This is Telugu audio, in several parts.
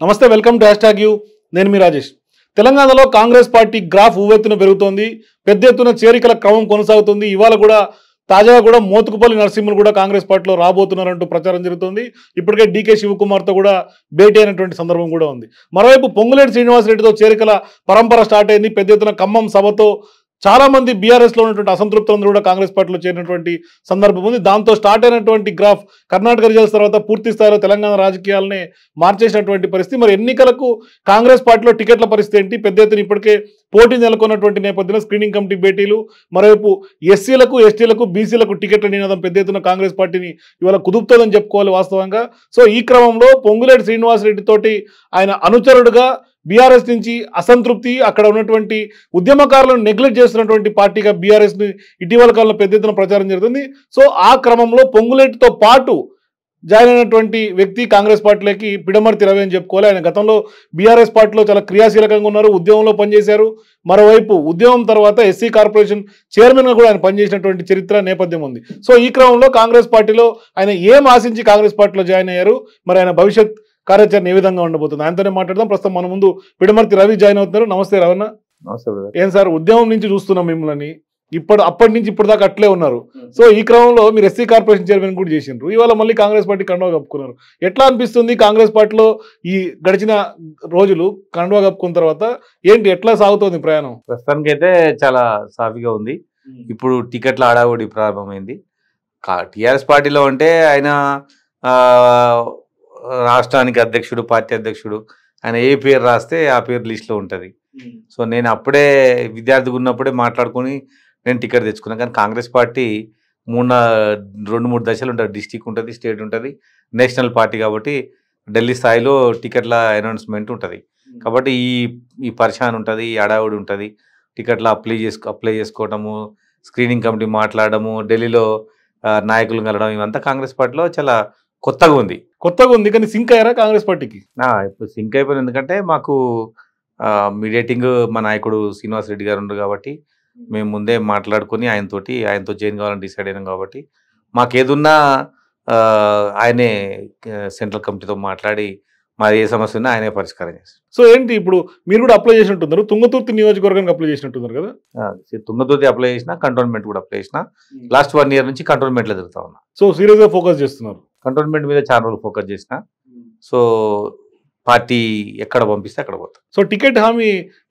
నమస్తే welcome to hashtag U నేను మీ రాజేష్ తెలంగాణలో కాంగ్రెస్ పార్టీ గ్రాఫ్ ఉవ్వెత్తున పెరుగుతోంది పెద్ద ఎత్తున చేరికల క్రమం కొనసాగుతుంది ఇవాళ కూడా తాజాగా కూడా మోతుకుపల్లి నరసింహులు కూడా కాంగ్రెస్ పార్టీలో రాబోతున్నారంటూ ప్రచారం జరుగుతుంది ఇప్పటికే డీకే శివకుమార్తో కూడా భేటీ అయినటువంటి సందర్భం కూడా ఉంది మరోవైపు పొంగులేటి శ్రీనివాసరెడ్డితో చేరికల పరంపర స్టార్ట్ అయింది పెద్ద ఎత్తున ఖమ్మం సభతో చాలామంది బీఆర్ఎస్లో ఉన్నటువంటి అసంతృప్తులందరూ కూడా కాంగ్రెస్ పార్టీలో చేరినటువంటి సందర్భం ఉంది దాంతో స్టార్ట్ అయినటువంటి గ్రాఫ్ కర్ణాటక రిజల్ట్స్ తర్వాత పూర్తి స్థాయిలో తెలంగాణ రాజకీయాలనే మార్చేసినటువంటి పరిస్థితి మరి ఎన్నికలకు కాంగ్రెస్ పార్టీలో టికెట్ల పరిస్థితి ఏంటి పెద్ద ఎత్తున ఇప్పటికే పోటీ నెలకొన్నటువంటి నేపథ్యంలో స్క్రీనింగ్ కమిటీ భేటీలు మరోవైపు ఎస్సీలకు ఎస్టీలకు బీసీలకు టికెట్ల నినాదం పెద్ద ఎత్తున కాంగ్రెస్ పార్టీని ఇవాళ కుదుపుతుందని చెప్పుకోవాలి వాస్తవంగా సో ఈ క్రమంలో పొంగులేటి శ్రీనివాసరెడ్డితోటి ఆయన అనుచరుడుగా బీఆర్ఎస్ నుంచి అసంతృప్తి అక్కడ ఉన్నటువంటి ఉద్యమకారులను నెగ్లెక్ట్ చేస్తున్నటువంటి పార్టీగా బీఆర్ఎస్ని ఇటీవల కాలంలో పెద్ద ఎత్తున ప్రచారం జరుగుతుంది సో ఆ క్రమంలో పొంగులేటితో పాటు జాయిన్ అయినటువంటి వ్యక్తి కాంగ్రెస్ పార్టీలోకి పిడమర్తి రవి అని చెప్పుకోవాలి ఆయన గతంలో బీఆర్ఎస్ పార్టీలో చాలా క్రియాశీలకంగా ఉన్నారు ఉద్యమంలో పనిచేశారు మరోవైపు ఉద్యమం తర్వాత ఎస్సీ కార్పొరేషన్ చైర్మన్గా కూడా ఆయన పనిచేసినటువంటి చరిత్ర నేపథ్యం ఉంది సో ఈ క్రమంలో కాంగ్రెస్ పార్టీలో ఆయన ఏం ఆశించి కాంగ్రెస్ పార్టీలో జాయిన్ అయ్యారు మరి ఆయన భవిష్యత్ కార్యాచరణ ఏ విధంగా ఉండబోతుంది ఆయనతోనే మాట్లాడదాం ప్రస్తుతం మన ముందు పిడమర్తి రవి జాయిన్ అవుతున్నారు నమస్తే రవణ నమస్తే ఏం సార్ ఉద్యమం నుంచి చూస్తున్నాం మిమ్మల్ని ఇప్పుడు అప్పటి నుంచి ఇప్పుడు దాకా అట్లే ఉన్నారు సో ఈ క్రమంలో మీరు ఎస్సీ కార్పొరేషన్ చైర్మన్ కూడా చేసినారు ఇవాళ మళ్ళీ కాంగ్రెస్ పార్టీ కండువా కప్పుకున్నారు ఎట్లా అనిపిస్తుంది కాంగ్రెస్ పార్టీలో ఈ గడిచిన రోజులు కండువా కప్పుకున్న తర్వాత ఏంటి ఎట్లా సాగుతోంది ప్రయాణం ప్రస్తుతానికి అయితే చాలా సాఫీగా ఉంది ఇప్పుడు టికెట్ల ఆడావుడి ప్రారంభమైంది టిఆర్ఎస్ పార్టీలో అంటే ఆయన రాష్ట్రానికి అధ్యక్షుడు పార్టీ అధ్యక్షుడు ఆయన ఏ పేరు రాస్తే ఆ పేరు లిస్ట్లో ఉంటుంది సో నేను అప్పుడే విద్యార్థిగా ఉన్నప్పుడే మాట్లాడుకొని నేను టికెట్ తెచ్చుకున్నాను కానీ కాంగ్రెస్ పార్టీ మూడు రెండు మూడు దశలు ఉంటుంది డిస్టిక్ ఉంటుంది స్టేట్ ఉంటుంది నేషనల్ పార్టీ కాబట్టి ఢిల్లీ స్థాయిలో టికెట్ల అనౌన్స్మెంట్ ఉంటుంది కాబట్టి ఈ ఈ పరిశాన్ ఉంటుంది ఈ అడావుడి ఉంటుంది టికెట్ల అప్లై చేసుకో అప్లై చేసుకోవడము స్క్రీనింగ్ కమిటీ మాట్లాడము ఢిల్లీలో నాయకులు కలడం ఇవంతా కాంగ్రెస్ పార్టీలో చాలా కొత్తగా ఉంది కొత్తగా ఉంది కానీ సింక్ అయ్యారా కాంగ్రెస్ పార్టీకి ఇప్పుడు సింక్ అయిపోయింది ఎందుకంటే మాకు మీడియేటింగ్ మా నాయకుడు శ్రీనివాస్ రెడ్డి గారు ఉన్నారు కాబట్టి మేము ముందే మాట్లాడుకుని ఆయనతోటి ఆయనతో జాయిన్ కావాలని డిసైడ్ అయినాం కాబట్టి మాకేదున్నా ఆయనే సెంట్రల్ కమిటీతో మాట్లాడి మాది ఏ సమస్య ఉన్నా ఆయనే పరిష్కారం చేస్తారు సో ఏంటి ఇప్పుడు మీరు కూడా అప్లై చేసినట్టున్నారు తుంగతుర్తి నియోజకవర్గానికి అప్లై చేసినట్టున్నారు కదా తుంగతుర్తి అప్లై చేసిన కంటోన్మెంట్ కూడా అప్లై చేసిన hmm. లాస్ట్ వన్ ఇయర్ నుంచి కంటోన్మెంట్లో తిరుగుతా ఉన్నా సో సీరియస్గా ఫోకస్ చేస్తున్నారు కంటోన్మెంట్ మీద చాలా రోజులు ఫోకస్ చేసిన సో పార్టీ ఎక్కడ పంపిస్తే అక్కడ పోతాం సో టికెట్ హామీ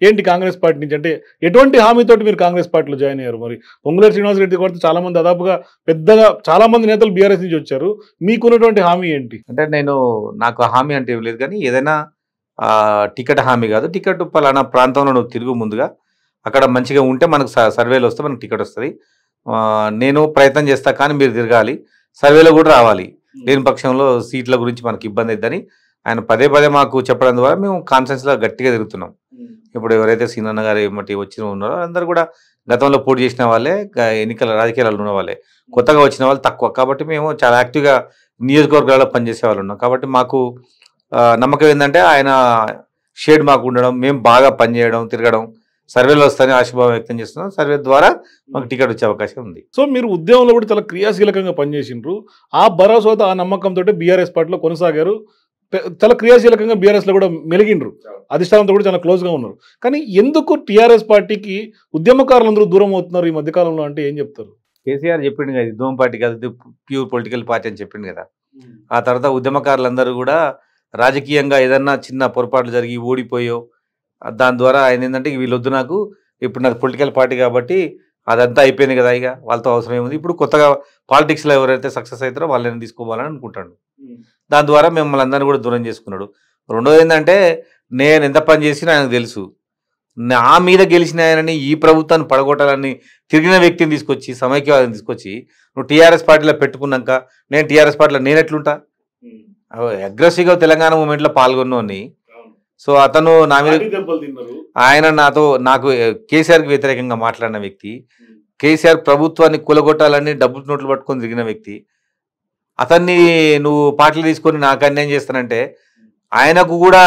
ఏంటి కాంగ్రెస్ పార్టీ నుంచి అంటే ఎటువంటి హామీతో మీరు కాంగ్రెస్ పార్టీలో జాయిన్ అయ్యారు మరి పొంగులేరు శ్రీనివాసరెడ్డి కూడా చాలా మంది దాదాపుగా పెద్దగా చాలా మంది నేతలు బీఆర్ఎస్ నుంచి వచ్చారు మీకున్నటువంటి హామీ ఏంటి అంటే నేను నాకు హామీ అంటే లేదు కానీ ఏదైనా టికెట్ హామీ కాదు టికెట్ పలానా ప్రాంతంలో నువ్వు తిరుగు ముందుగా అక్కడ మంచిగా ఉంటే మనకు సర్వేలు వస్తే మనకు టికెట్ వస్తుంది నేను ప్రయత్నం చేస్తా కానీ మీరు తిరగాలి సర్వేలో కూడా రావాలి లేని పక్షంలో సీట్ల గురించి మనకి ఇబ్బంది అవుతుందని ఆయన పదే పదే మాకు చెప్పడం ద్వారా మేము కాన్ఫరెన్స్లో గట్టిగా తిరుగుతున్నాం ఇప్పుడు ఎవరైతే సీనన్న గారు ఏమిటి వచ్చిన ఉన్నారో అందరూ కూడా గతంలో పోటీ చేసిన వాళ్ళే ఎన్నికల రాజకీయాలలో ఉన్న వాళ్ళే కొత్తగా వచ్చిన వాళ్ళు తక్కువ కాబట్టి మేము చాలా యాక్టివ్గా నియోజకవర్గాల్లో పనిచేసే వాళ్ళు ఉన్నాం కాబట్టి మాకు నమ్మకం ఏంటంటే ఆయన షేడ్ మాకు ఉండడం మేము బాగా పనిచేయడం తిరగడం సర్వేలో వస్తాయని ఆశాభావం వ్యక్తం చేస్తున్నాం సర్వే ద్వారా మాకు టికెట్ వచ్చే అవకాశం ఉంది సో మీరు ఉద్యమంలో కూడా చాలా క్రియాశీలకంగా పనిచేసినారు ఆ భరోసాతో ఆ నమ్మకంతో బీఆర్ఎస్ పార్టీలో కొనసాగారు చాలా క్రియాశీలకంగా బీఆర్ఎస్లో కూడా మెలిగిండ్రు అధిష్టానంతో కూడా చాలా క్లోజ్గా ఉన్నారు కానీ ఎందుకు టీఆర్ఎస్ పార్టీకి ఉద్యమకారులందరూ దూరం అవుతున్నారు ఈ మధ్యకాలంలో అంటే ఏం చెప్తారు కేసీఆర్ చెప్పిండు కదా ఇది పార్టీ కాదు ప్యూర్ పొలిటికల్ పార్టీ అని చెప్పిండు కదా ఆ తర్వాత ఉద్యమకారులందరూ కూడా రాజకీయంగా ఏదన్నా చిన్న పొరపాట్లు జరిగి ఓడిపోయో దాని ద్వారా ఆయన ఏంటంటే వీళ్ళొద్దు నాకు ఇప్పుడు నాకు పొలిటికల్ పార్టీ కాబట్టి అదంతా అయిపోయింది కదా ఇక వాళ్ళతో అవసరం ఏముంది ఇప్పుడు కొత్తగా పాలిటిక్స్లో ఎవరైతే సక్సెస్ అవుతారో వాళ్ళని తీసుకోవాలని అనుకుంటాడు దాని ద్వారా మిమ్మల్ని అందరినీ కూడా దూరం చేసుకున్నాడు రెండోది ఏంటంటే నేను ఎంత పని చేసినా ఆయనకు తెలుసు నా మీద గెలిచిన ఆయనని ఈ ప్రభుత్వాన్ని పడగొట్టాలని తిరిగిన వ్యక్తిని తీసుకొచ్చి సమైక్యవాదం తీసుకొచ్చి నువ్వు టీఆర్ఎస్ పార్టీలో పెట్టుకున్నాక నేను టీఆర్ఎస్ పార్టీలో నేను అగ్రెసివ్గా తెలంగాణ మూమెంట్లో అని సో అతను నా మీద ఆయన నాతో నాకు కేసీఆర్కి వ్యతిరేకంగా మాట్లాడిన వ్యక్తి కేసీఆర్ ప్రభుత్వాన్ని కూలగొట్టాలని డబ్బు నోట్లు పట్టుకొని తిరిగిన వ్యక్తి అతన్ని నువ్వు పాటలు తీసుకొని నాకు అన్యాయం చేస్తానంటే ఆయనకు కూడా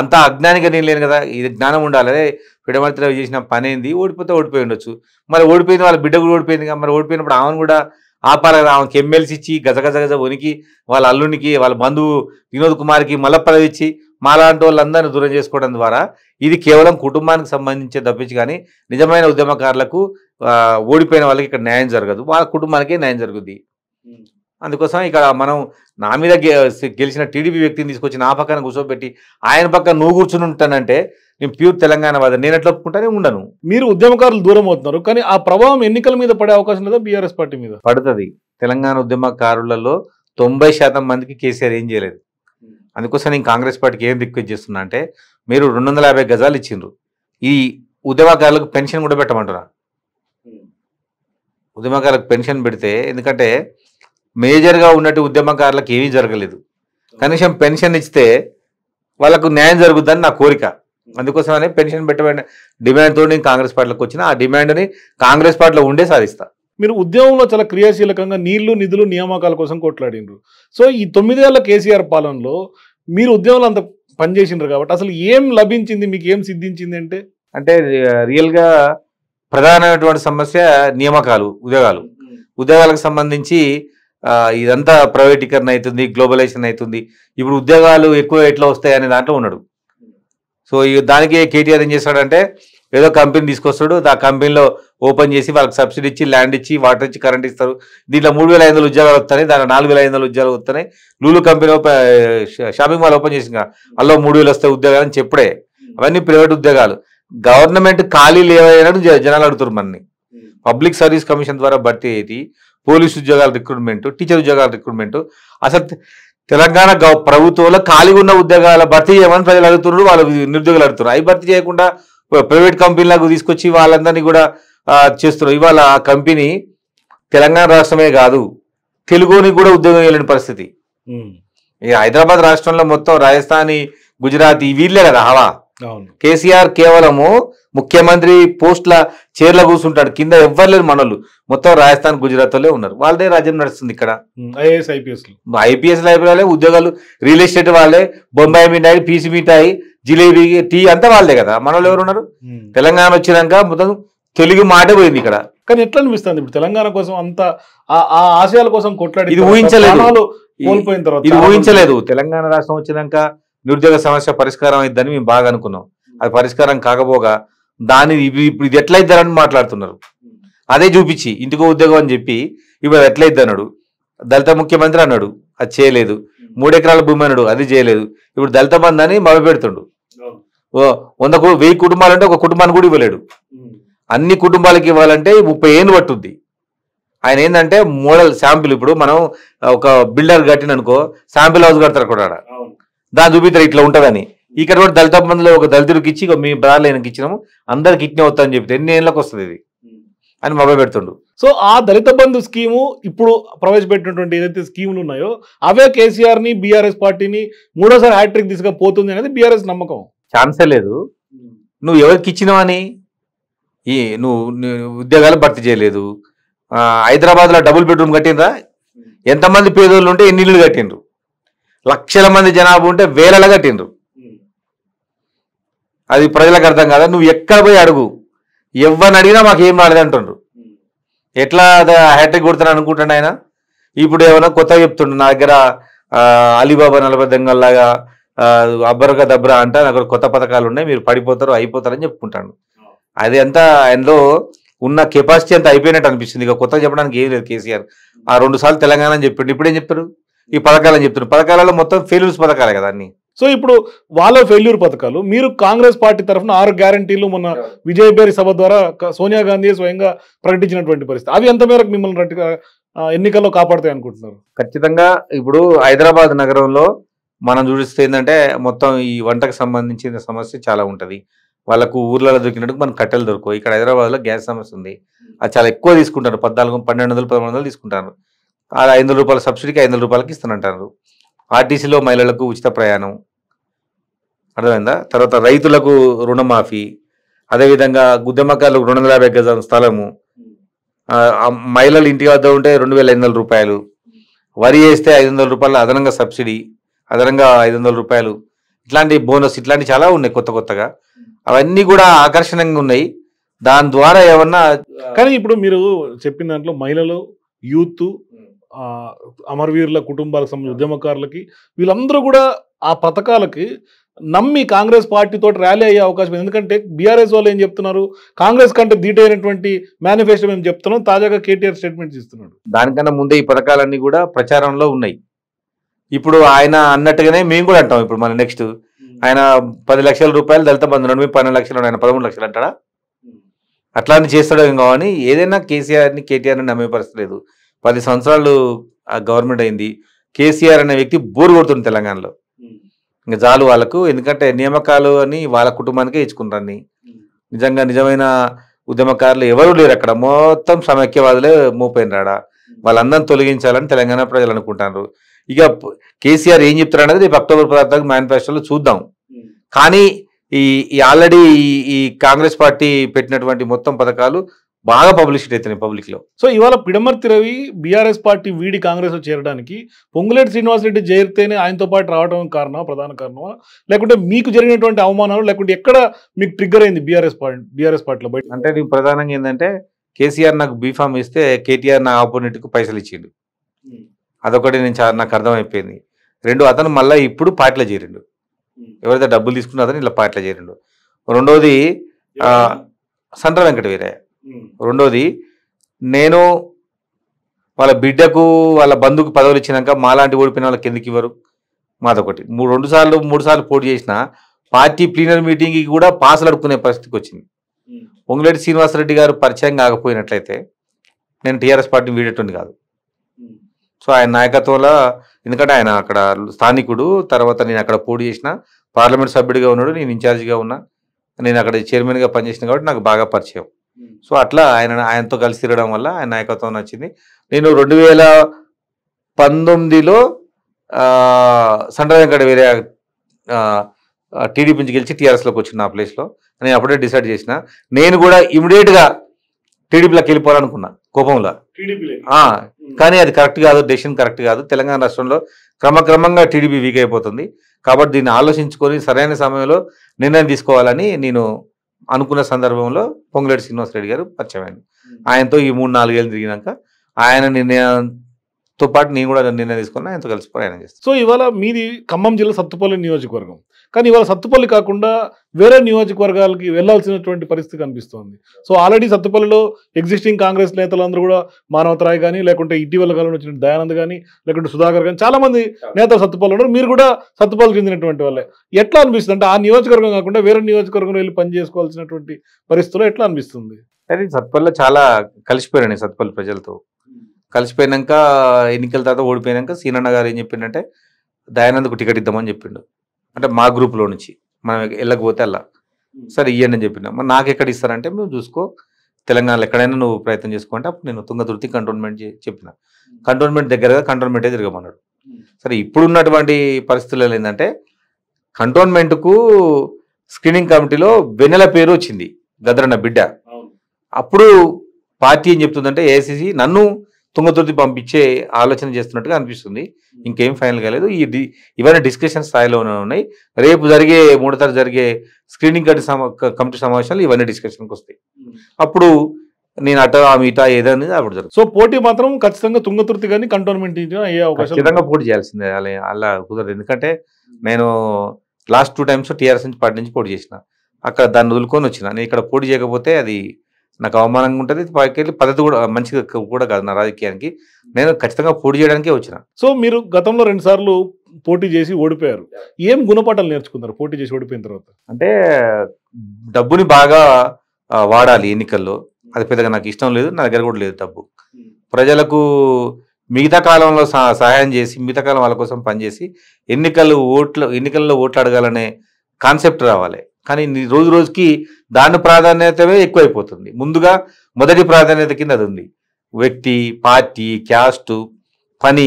అంత అజ్ఞానిగా నేను లేను కదా ఇది జ్ఞానం ఉండాలి అదే పిడమర్తిలో చేసిన పని ఏంది ఓడిపోతే ఓడిపోయి ఉండొచ్చు మరి ఓడిపోయింది వాళ్ళ బిడ్డ కూడా ఓడిపోయింది మరి ఓడిపోయినప్పుడు ఆమెను కూడా ఆపాలి కదా ఆమెకి ఎమ్మెల్సీ ఇచ్చి గజగజ గజ వనికి వాళ్ళ అల్లునికి వాళ్ళ బంధువు వినోద్ కుమార్కి మల్లప్పలవి ఇచ్చి మాలాంటి వాళ్ళందరినీ దూరం చేసుకోవడం ద్వారా ఇది కేవలం కుటుంబానికి సంబంధించి తప్పించి కానీ నిజమైన ఉద్యమకారులకు ఓడిపోయిన వాళ్ళకి ఇక్కడ న్యాయం జరగదు వాళ్ళ కుటుంబానికే న్యాయం జరుగుద్ది అందుకోసం ఇక్కడ మనం నా మీద గెలిచిన టీడీపీ వ్యక్తిని తీసుకొచ్చి నా పక్కన కూర్చోబెట్టి ఆయన పక్కన నువ్వు కూర్చుని ఉంటానంటే నేను ప్యూర్ తెలంగాణ వాద నేను ఎట్లా ఒప్పుకుంటానే ఉండను మీరు ఉద్యమకారులు దూరం అవుతున్నారు కానీ ఆ ప్రభావం ఎన్నికల మీద పడే అవకాశం లేదా బీఆర్ఎస్ పార్టీ మీద పడుతుంది తెలంగాణ ఉద్యమకారులలో తొంభై శాతం మందికి కేసీఆర్ ఏం చేయలేదు అందుకోసం నేను కాంగ్రెస్ పార్టీకి ఏం రిక్వెస్ట్ చేస్తున్నా అంటే మీరు రెండు వందల యాభై గజాలు ఇచ్చిండ్రు ఈ ఉద్యమకారులకు పెన్షన్ కూడా పెట్టమంటారా hmm. ఉద్యమకారులకు పెన్షన్ పెడితే ఎందుకంటే మేజర్గా ఉన్నట్టు ఉద్యమకారులకు ఏమీ జరగలేదు కనీసం పెన్షన్ ఇస్తే వాళ్ళకు న్యాయం జరుగుద్దని నా కోరిక అందుకోసమనే పెన్షన్ పెట్టబడిన డిమాండ్తో నేను కాంగ్రెస్ పార్టీలోకి వచ్చిన ఆ డిమాండ్ని కాంగ్రెస్ పార్టీలో ఉండే సాధిస్తా మీరు ఉద్యమంలో చాలా క్రియాశీలకంగా నీళ్లు నిధులు నియామకాల కోసం కొట్లాడిండ్రు సో ఈ తొమ్మిదేళ్ల కేసీఆర్ పాలనలో మీరు ఉద్యోగం అంత పనిచేసిండ్రు కాబట్టి అసలు ఏం లభించింది మీకు ఏం సిద్ధించింది అంటే అంటే రియల్గా ప్రధానమైనటువంటి సమస్య నియామకాలు ఉద్యోగాలు ఉద్యోగాలకు సంబంధించి ఇదంతా ప్రైవేటీకరణ అవుతుంది గ్లోబలైజేషన్ అవుతుంది ఇప్పుడు ఉద్యోగాలు ఎక్కువ ఎట్లా వస్తాయి అనే దాంట్లో ఉన్నాడు సో దానికి కేటీఆర్ ఏం చేస్తాడంటే ఏదో కంపెనీ తీసుకొస్తాడు ఆ కంపెనీలో ఓపెన్ చేసి వాళ్ళకి సబ్సిడీ ఇచ్చి ల్యాండ్ ఇచ్చి వాటర్ ఇచ్చి కరెంట్ ఇస్తారు దీంట్లో మూడు వేల ఐదు ఉద్యోగాలు వస్తాయి దాంట్లో నాలుగు వేల ఐదు వందల ఉద్యోగాలు వస్తున్నాయి Lulu company shopping mall open చేసిన అందులో మూడు వేలు వస్తాయి ఉద్యోగాలు అని చెప్పుడే అవన్నీ ప్రైవేట్ ఉద్యోగాలు గవర్నమెంట్ ఖాళీ లేవని జనాలు అడుగుతారు మనని పబ్లిక్ సర్వీస్ కమిషన్ ద్వారా భర్తీ అయ్యి పోలీస్ ఉద్యోగాల రిక్రూట్మెంట్ టీచర్ ఉద్యోగాల రిక్రూట్మెంట్ అసలు తెలంగాణ ప్రభుత్వంలో ఖాళీగా ఉన్న ఉద్యోగాల భర్తీ చేయమని ప్రజలు అడుగుతున్నారు వాళ్ళు నిరుద్యోగులు అడుగుతున్నారు అవి భర్తీ చేయకుండా ప్రైవేట్ కంపెనీలకు తీసుకొచ్చి వాళ్ళందరినీ కూడా చేస్తున్నారు ఇవాళ ఆ కంపెనీ తెలంగాణ రాష్ట్రమే కాదు తెలుగుని కూడా ఉద్యోగం వేయలేని పరిస్థితి హైదరాబాద్ రాష్ట్రంలో మొత్తం రాజస్థానీ గుజరాతీ వీళ్ళే కదా హావా కేసీఆర్ కేవలము ముఖ్యమంత్రి పోస్టుల చీరల కూర్చుంటాడు కింద ఎవ్వరు లేరు మనోళ్ళు మొత్తం రాజస్థాన్ గుజరాత్ లో ఉన్నారు వాళ్ళదే రాజ్యం నడుస్తుంది ఇక్కడ ఐపీఎస్ ఐపీఎస్ లైబ్రరీలే ఉద్యోగాలు రియల్ ఎస్టేట్ వాళ్ళే బొంబాయి మిఠాయి పీసీ మిఠాయి జిలేబీ టీ అంతా వాళ్ళదే కదా మనోళ్ళు ఎవరు ఉన్నారు తెలంగాణ వచ్చినాక మొత్తం తెలుగు మాట పోయింది ఇక్కడ కానీ ఎట్లా అనిపిస్తుంది ఇప్పుడు తెలంగాణ కోసం అంత ఆ ఆశయాల కోసం కొట్లాడి ఇది ఊహించలేదు కోల్పోయిన తర్వాత ఇది ఊహించలేదు తెలంగాణ రాష్ట్రం వచ్చినాక నిరుద్యోగ సమస్య పరిష్కారం అయిద్దని మేము బాగా అనుకున్నాం అది పరిష్కారం కాకపోగా దాని ఇప్పుడు ఇది ఎట్లయిద్దారని మాట్లాడుతున్నారు అదే చూపించి ఇంటికో ఉద్యోగం అని చెప్పి ఇప్పుడు ఎట్లయిద్ది అన్నాడు దళిత ముఖ్యమంత్రి అన్నాడు అది చేయలేదు మూడెకరాల భూమి అన్నాడు అది చేయలేదు ఇప్పుడు దళిత బంధు అని మభ పెడుతుండు వంద వెయ్యి కుటుంబాలు అంటే ఒక కుటుంబాన్ని కూడా ఇవ్వలేడు అన్ని కుటుంబాలకి ఇవ్వాలంటే ముప్పై ఏళ్ళు పట్టుద్ది ఆయన ఏంటంటే మోడల్ శాంపిల్ ఇప్పుడు మనం ఒక బిల్డర్ కట్టిననుకో శాంపిల్ హౌస్ కడతారు కూడా దాన్ని చూపిస్తారు ఇట్లా ఉంటుందని ఇక్కడ కూడా దళిత బంధులో ఒక దళితుడికి ఇచ్చి మీ బ్రాలు ఆయనకి ఇచ్చినాము అందరికి ఇట్నే అవుతామని అని చెప్తే ఎన్ని ఏళ్ళకి వస్తుంది ఇది అని మొబైల్ పెడుతుండు సో ఆ దళిత బంధు స్కీము ఇప్పుడు ప్రవేశపెట్టినటువంటి ఏదైతే స్కీములు ఉన్నాయో అవే కేసీఆర్ని బీఆర్ఎస్ పార్టీని మూడోసారి హ్యాట్రిక్ దిశగా పోతుంది అనేది బీఆర్ఎస్ నమ్మకం ఛాన్సే లేదు నువ్వు ఎవరికి ఇచ్చినవని ఈ నువ్వు ఉద్యోగాలు భర్తీ చేయలేదు హైదరాబాద్లో డబుల్ బెడ్రూమ్ కట్టిందా ఎంతమంది పేదోళ్ళు ఉంటే ఎన్ని ఇళ్ళు కట్టిండ్రు లక్షల మంది జనాభా ఉంటే వేలలా కట్టిండ్రు అది ప్రజలకు అర్థం కాదా నువ్వు ఎక్కడ పోయి అడుగు ఎవరిని అడిగినా మాకు ఏం అంటుండ్రు ఎట్లా హ్యాట్రిక్ కొడుతున్నాను అనుకుంటాడు ఆయన ఇప్పుడు ఏమైనా కొత్తగా చెప్తుండ్రు నా దగ్గర అలీబాబా నలభై లాగా అబ్బరక దబ్బరా అంటే నాకు కొత్త పథకాలు ఉన్నాయి మీరు పడిపోతారు అయిపోతారని చెప్పుకుంటాను అది ఎంత ఆయనలో ఉన్న కెపాసిటీ అంతా అయిపోయినట్టు అనిపిస్తుంది ఇక కొత్తగా చెప్పడానికి ఏం లేదు కేసీఆర్ ఆ రెండు సార్లు తెలంగాణ అని చెప్పిండు ఏం చెప్పారు ఈ పథకాలని చెప్తున్నారు పథకాలలో మొత్తం ఫెయిల్యూర్స్ పథకాలే కదా అన్నీ సో ఇప్పుడు వాళ్ళ ఫెయిల్యూర్ పథకాలు మీరు కాంగ్రెస్ పార్టీ తరఫున ఆరు గ్యారంటీలు మొన్న విజయభేరి సభ ద్వారా సోనియా గాంధీ స్వయంగా ప్రకటించినటువంటి పరిస్థితి అవి ఎంతమేరకు మిమ్మల్ని ఎన్నికల్లో కాపాడుతాయి అనుకుంటున్నారు ఖచ్చితంగా ఇప్పుడు హైదరాబాద్ నగరంలో మనం చూస్తే ఏంటంటే మొత్తం ఈ వంటకు సంబంధించిన సమస్య చాలా ఉంటుంది వాళ్ళకు ఊర్లలో దొరికినట్టు మనకు కట్టెలు దొరకవు ఇక్కడ హైదరాబాద్లో గ్యాస్ సమస్య ఉంది అది చాలా ఎక్కువ తీసుకుంటారు పద్నాలుగు పన్నెండు వందలు పదమూడు వందలు తీసుకుంటారు అది ఐదు రూపాయల సబ్సిడీకి ఐదు రూపాయలకి ఇస్తానంటారు ఆర్టీసీలో మహిళలకు ఉచిత ప్రయాణం అర్థమైందా తర్వాత రైతులకు రుణమాఫీ అదేవిధంగా గుద్దెమ్మకాయలకు రెండు వందల యాభై గజాల స్థలము మహిళలు ఇంటి వద్ద ఉంటే రెండు వేల ఐదు వందల రూపాయలు వరి వేస్తే ఐదు వందల రూపాయలు అదనంగా సబ్సిడీ అదనంగా ఐదు వందల రూపాయలు ఇట్లాంటి బోనస్ ఇట్లాంటి చాలా ఉన్నాయి కొత్త కొత్తగా అవన్నీ కూడా ఆకర్షణంగా ఉన్నాయి దాని ద్వారా ఏమన్నా కానీ ఇప్పుడు మీరు చెప్పిన దాంట్లో మహిళలు యూత్ అమరవీరుల కుటుంబాలకు సంబంధించిన ఉద్యమకారులకి వీళ్ళందరూ కూడా ఆ పథకాలకి నమ్మి కాంగ్రెస్ పార్టీతో ర్యాలీ అయ్యే అవకాశం ఎందుకంటే బీఆర్ఎస్ వాళ్ళు ఏం చెప్తున్నారు కాంగ్రెస్ కంటే అయినటువంటి మేనిఫెస్టో మేము చెప్తున్నాం తాజాగా కేటీఆర్ స్టేట్మెంట్స్ ఇస్తున్నాడు దానికన్నా ముందే ఈ పథకాలన్నీ కూడా ప్రచారంలో ఉన్నాయి ఇప్పుడు ఆయన అన్నట్టుగానే మేము కూడా అంటాం ఇప్పుడు మన నెక్స్ట్ hmm. ఆయన పది లక్షల రూపాయలు దళిత బంధువులను మేము పన్నెండు లక్షలు ఆయన పదమూడు లక్షలు అంటాడా hmm. అట్లా అని చేస్తాడు కానీ ఏదైనా కేసీఆర్ని కేటీఆర్ని నమ్మే పరిస్థితి లేదు పది సంవత్సరాలు గవర్నమెంట్ అయింది కేసీఆర్ అనే వ్యక్తి బోరు కొడుతుంది తెలంగాణలో ఇంకా చాలు వాళ్ళకు ఎందుకంటే నియామకాలు అని వాళ్ళ కుటుంబానికే ఇచ్చుకుంటాన్ని నిజంగా నిజమైన ఉద్యమకారులు ఎవరు లేరు అక్కడ మొత్తం సమైక్యవాదులే మూపోయినరాడా వాళ్ళందరం తొలగించాలని తెలంగాణ ప్రజలు అనుకుంటున్నారు ఇక కేసీఆర్ ఏం అనేది రేపు అక్టోబర్ పదార్థాలకు మేనిఫెస్టోలో చూద్దాం కానీ ఈ ఆల్రెడీ ఈ కాంగ్రెస్ పార్టీ పెట్టినటువంటి మొత్తం పథకాలు బాగా పబ్లిసిటీ అవుతున్నాయి పబ్లిక్లో సో ఇవాళ పిడమర్తి రవి బీఆర్ఎస్ పార్టీ వీడి కాంగ్రెస్లో చేరడానికి పొంగులేటి శ్రీనివాసరెడ్డి చేరితేనే ఆయనతో పాటు రావడం కారణమా ప్రధాన కారణమా లేకుంటే మీకు జరిగినటువంటి అవమానాలు లేకుంటే ఎక్కడ మీకు ట్రిగ్గర్ అయింది బీఆర్ఎస్ పార్టీ బీఆర్ఎస్ పార్టీలో బయట అంటే నీకు ప్రధానంగా ఏంటంటే కేసీఆర్ నాకు బీఫామ్ ఇస్తే కేటీఆర్ నా ఆపోనెంట్కు పైసలు ఇచ్చిండు అదొకటి నేను చాలా నాకు అర్థమైపోయింది రెండు అతను మళ్ళీ ఇప్పుడు పార్టీలో చేరిండు ఎవరైతే డబ్బులు తీసుకున్న అతను ఇలా పార్టీలో చేరిండు రెండోది సండ్ర వెంకట వీరయ్య రెండోది నేను వాళ్ళ బిడ్డకు వాళ్ళ బంధుకు పదవులు ఇచ్చినాక మాలాంటి ఓడిపోయిన వాళ్ళకి ఎందుకు ఇవ్వరు మాదొకటి మూడు రెండు సార్లు మూడు సార్లు పోటీ చేసిన పార్టీ ప్లీనరీ మీటింగ్కి కూడా పాసులు అడుక్కునే పరిస్థితికి వచ్చింది పొంగులేటి శ్రీనివాసరెడ్డి గారు పరిచయం కాకపోయినట్లయితే నేను టీఆర్ఎస్ పార్టీని వీడేటువంటి కాదు సో ఆయన నాయకత్వంలో ఎందుకంటే ఆయన అక్కడ స్థానికుడు తర్వాత నేను అక్కడ పోటీ చేసిన పార్లమెంట్ సభ్యుడిగా ఉన్నాడు నేను ఇన్ఛార్జిగా ఉన్నా నేను అక్కడ చైర్మన్గా పనిచేసిన కాబట్టి నాకు బాగా పరిచయం సో అట్లా ఆయన ఆయనతో కలిసి తిరగడం వల్ల ఆయన నాయకత్వం నచ్చింది నేను రెండు వేల పంతొమ్మిదిలో సండ్ర వెంకట వేరే టీడీపీ నుంచి గెలిచి టీఆర్ఎస్లోకి వచ్చిన ఆ ప్లేస్లో నేను అప్పుడే డిసైడ్ చేసిన నేను కూడా ఇమీడియట్గా టీడీపీలోకి వెళ్ళిపోవాలనుకున్నా కోపంలో కానీ అది కరెక్ట్ కాదు డెసిషన్ కరెక్ట్ కాదు తెలంగాణ రాష్ట్రంలో క్రమక్రమంగా టీడీపీ వీక్ అయిపోతుంది కాబట్టి దీన్ని ఆలోచించుకొని సరైన సమయంలో నిర్ణయం తీసుకోవాలని నేను అనుకున్న సందర్భంలో పొంగులేటి శ్రీనివాసరెడ్డి గారు పరిచయమైంది ఆయనతో ఈ మూడు నాలుగేళ్ళు తిరిగినాక ఆయన నిర్ణయం తో పాటు నేను కూడా నిర్ణయం తీసుకున్నా ఎంతో కలిసి ప్రయాణం చేస్తాను సో ఇవాళ మీది ఖమ్మం జిల్లా సత్తుపల్లి నియోజకవర్గం కానీ ఇవాళ సత్తుపల్లి కాకుండా వేరే నియోజకవర్గాలకి వెళ్లాల్సినటువంటి పరిస్థితి కనిపిస్తోంది సో ఆల్రెడీ సత్తుపల్లిలో ఎగ్జిస్టింగ్ కాంగ్రెస్ నేతలందరూ కూడా మానవతరాయ్ కానీ లేకుంటే ఇటీవల కాలంలో వచ్చిన దయానంద్ కానీ లేకుంటే సుధాకర్ కానీ చాలా మంది నేతలు సత్తుపల్లి ఉన్నారు మీరు కూడా సత్తుపల్లి చెందినటువంటి వాళ్ళే ఎట్లా అనిపిస్తుంది అంటే ఆ నియోజకవర్గం కాకుండా వేరే నియోజకవర్గంలో వెళ్ళి పనిచేసుకోవాల్సినటువంటి పరిస్థితుల్లో ఎట్లా అనిపిస్తుంది సరే సత్పల్లో చాలా కలిసిపోయారండి సత్పల్లి ప్రజలతో కలిసిపోయినాక ఎన్నికల తర్వాత ఓడిపోయినాక సీనన్న గారు ఏం చెప్పిండంటే దయానందకు టికెట్ ఇద్దామని చెప్పిండు అంటే మా గ్రూప్లో నుంచి మనం వెళ్ళకపోతే అలా సరే ఇవ్వండి అని చెప్పిన మరి నాకు ఎక్కడ ఇస్తారంటే నువ్వు చూసుకో తెలంగాణలో ఎక్కడైనా నువ్వు ప్రయత్నం చేసుకుంటే అప్పుడు నేను తుంగతుర్తి కంటోన్మెంట్ చెప్పిన కంటోన్మెంట్ దగ్గరగా కంటోన్మెంటే తిరగమన్నాడు సరే ఇప్పుడున్నటువంటి పరిస్థితులలో ఏంటంటే కంటోన్మెంట్కు స్క్రీనింగ్ కమిటీలో వెన్నెల పేరు వచ్చింది గదరన్న బిడ్డ అప్పుడు పార్టీ ఏం చెప్తుందంటే ఏఐసిసి నన్ను తుంగతుర్తి పంపించే ఆలోచన చేస్తున్నట్టుగా అనిపిస్తుంది ఇంకేం ఫైనల్ కాలేదు ఈ ఇవన్నీ డిస్కషన్ స్థాయిలోనే ఉన్నాయి రేపు జరిగే మూడో తారీఖు జరిగే స్క్రీనింగ్ కమిటీ కమిటీ సమావేశాలు ఇవన్నీ డిస్కషన్కి వస్తాయి అప్పుడు నేను అట మీట ఏదనేది అప్పుడు జరుగుతుంది సో పోటీ మాత్రం ఖచ్చితంగా తుంగతుర్తి కానీ కంటోన్మెంట్ ఖచ్చితంగా పోటీ చేయాల్సిందే అలా అలా కుదరదు ఎందుకంటే నేను లాస్ట్ టూ టైమ్స్ టీఆర్ఎస్ నుంచి పార్టీ నుంచి పోటీ చేసిన అక్కడ దాన్ని వదులుకొని వచ్చిన నేను ఇక్కడ పోటీ చేయకపోతే అది నాకు అవమానంగా ఉంటుంది పైకి పద్ధతి కూడా మంచిగా కూడా కాదు నా రాజకీయానికి నేను ఖచ్చితంగా పోటీ చేయడానికే వచ్చిన సో మీరు గతంలో రెండుసార్లు పోటీ చేసి ఓడిపోయారు ఏం గుణపాఠాలు నేర్చుకున్నారు పోటీ చేసి ఓడిపోయిన తర్వాత అంటే డబ్బుని బాగా వాడాలి ఎన్నికల్లో అది పెద్దగా నాకు ఇష్టం లేదు నా దగ్గర కూడా లేదు డబ్బు ప్రజలకు మిగతా కాలంలో సహాయం చేసి మిగతా కాలం వాళ్ళ కోసం పనిచేసి ఎన్నికలు ఓట్లు ఎన్నికల్లో ఓట్లు అడగాలనే కాన్సెప్ట్ రావాలి కానీ రోజు రోజుకి దాని ప్రాధాన్యతవే ఎక్కువైపోతుంది ముందుగా మొదటి ప్రాధాన్యత కింద అది ఉంది వ్యక్తి పార్టీ క్యాస్ట్ పని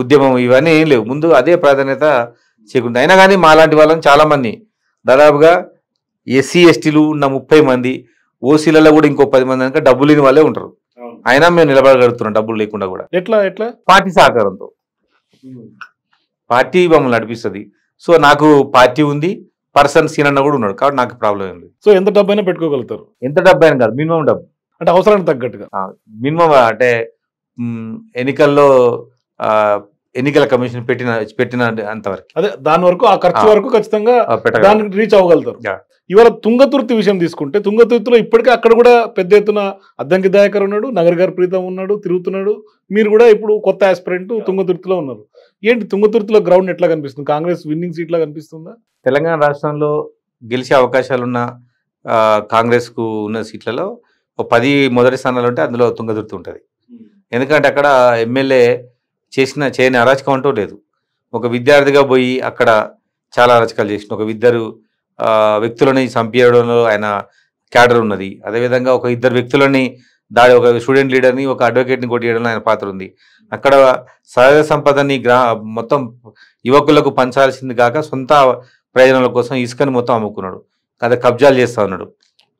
ఉద్యమం ఇవన్నీ ఏం లేవు ముందు అదే ప్రాధాన్యత చేయకుండా అయినా కానీ మా లాంటి వాళ్ళని చాలామంది దాదాపుగా ఎస్సీ ఎస్టీలు ఉన్న ముప్పై మంది ఓసీలలో కూడా ఇంకో పది మంది కనుక డబ్బు లేని వాళ్ళే ఉంటారు అయినా మేము నిలబడగలుగుతున్నాం డబ్బులు లేకుండా కూడా ఎట్లా ఎట్లా పార్టీ సహకారంతో పార్టీ మమ్మల్ని నడిపిస్తుంది సో నాకు పార్టీ ఉంది పర్సన్ సీన్ అన్న కూడా ఉన్నాడు కాబట్టి నాకు ప్రాబ్లం ఏం సో ఎంత డబ్బు అయినా పెట్టుకోగలుగుతారు ఎంత డబ్బు అయినా కాదు మినిమం డబ్బు అంటే అవసరానికి తగ్గట్టుగా మినిమం అంటే ఎన్నికల్లో ఎన్నికల కమిషన్ పెట్టిన పెట్టిన అంతవరకు అదే దాని వరకు ఆ ఖర్చు వరకు ఖచ్చితంగా దానికి రీచ్ అవ్వగలుగుతారు ఇవాళ తుంగతుర్తి విషయం తీసుకుంటే తుంగతుర్తిలో ఇప్పటికే అక్కడ కూడా పెద్ద ఎత్తున అద్దంకి దాయకర్ ఉన్నాడు నగర్ గారు ప్రీతం ఉన్నాడు తిరుగుతున్నాడు మీరు కూడా ఇప్పుడు కొత్త ఆస్పిరెంట్ తుంగతుర్తిలో ఉన్నారు ఏంటి తుంగతుర్తిలో గ్రౌండ్ ఎట్లా కనిపిస్తుంది కాంగ్రెస్ విన్నింగ్ సీట్ లా కనిపిస్తుందా తెలంగాణ రాష్ట్రంలో గెలిచే అవకాశాలున్న కాంగ్రెస్కు ఉన్న సీట్లలో ఒక పది మొదటి స్థానాలు ఉంటే అందులో తుంగదుర్తి ఉంటుంది hmm. ఎందుకంటే అక్కడ ఎమ్మెల్యే చేసిన చేయని అరాచకం అంటూ లేదు ఒక విద్యార్థిగా పోయి అక్కడ చాలా అరాచకాలు చేసిన ఒక ఇద్దరు వ్యక్తులని చంపేయడంలో ఆయన క్యాడర్ ఉన్నది అదేవిధంగా ఒక ఇద్దరు వ్యక్తులని దాడి ఒక స్టూడెంట్ లీడర్ని ఒక అడ్వకేట్ని కొట్టియడంలో ఆయన పాత్ర ఉంది అక్కడ సహజ సంపదని గ్రా మొత్తం యువకులకు పంచాల్సింది కాక సొంత ప్రయోజనాల కోసం ఇసుకని మొత్తం అమ్ముకున్నాడు కదా కబ్జాలు చేస్తా ఉన్నాడు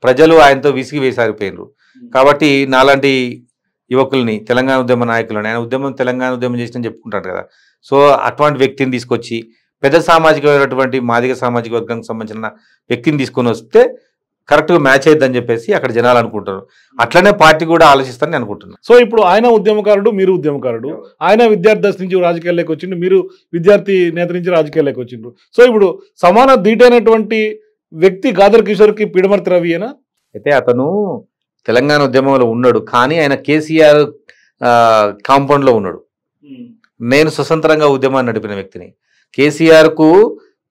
ప్రజలు ఆయనతో విసిగి వేసారిపోయినారు కాబట్టి నాలాంటి యువకుల్ని తెలంగాణ ఉద్యమ నాయకులు ఆయన ఉద్యమం తెలంగాణ ఉద్యమం చేసిన చెప్పుకుంటాడు కదా సో అటువంటి వ్యక్తిని తీసుకొచ్చి పెద్ద సామాజికమైనటువంటి మాదిక సామాజిక వర్గానికి సంబంధించిన వ్యక్తిని తీసుకొని వస్తే కరెక్ట్గా మ్యాచ్ అయ్యిద్దని చెప్పేసి అక్కడ జనాలు అనుకుంటారు అట్లనే పార్టీ కూడా ఆలోచిస్తారని అనుకుంటున్నాను సో ఇప్పుడు ఆయన ఉద్యమకారుడు మీరు ఉద్యమకారుడు ఆయన విద్యార్థి దశ నుంచి రాజకీయాల్లోకి వచ్చిండు మీరు విద్యార్థి నేత నుంచి రాజకీయాల్లోకి వచ్చిండ్రు సో ఇప్పుడు సమాన ధీటైనటువంటి వ్యక్తి గాదర్ కిషోర్కి పిడమర్తి రవి అయినా అయితే అతను తెలంగాణ ఉద్యమంలో ఉన్నాడు కానీ ఆయన కేసీఆర్ కాంపౌండ్లో ఉన్నాడు hmm. నేను స్వతంత్రంగా ఉద్యమాన్ని నడిపిన వ్యక్తిని కేసీఆర్కు